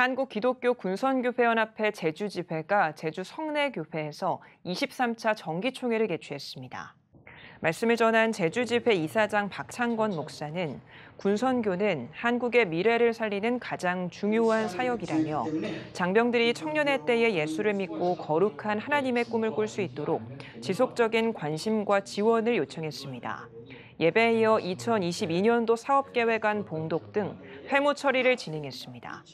한국기독교 군선교회연합회 제주지회가 제주 성내교회에서 23차 정기총회를 개최했습니다. 말씀을 전한 제주집회 이사장 박창권 목사는 군선교는 한국의 미래를 살리는 가장 중요한 사역이라며 장병들이 청년의 때에 예수를 믿고 거룩한 하나님의 꿈을 꿀 수 있도록 지속적인 관심과 지원을 요청했습니다. 예배에 이어 2022년도 사업계획안 봉독 등 회무 처리를 진행했습니다.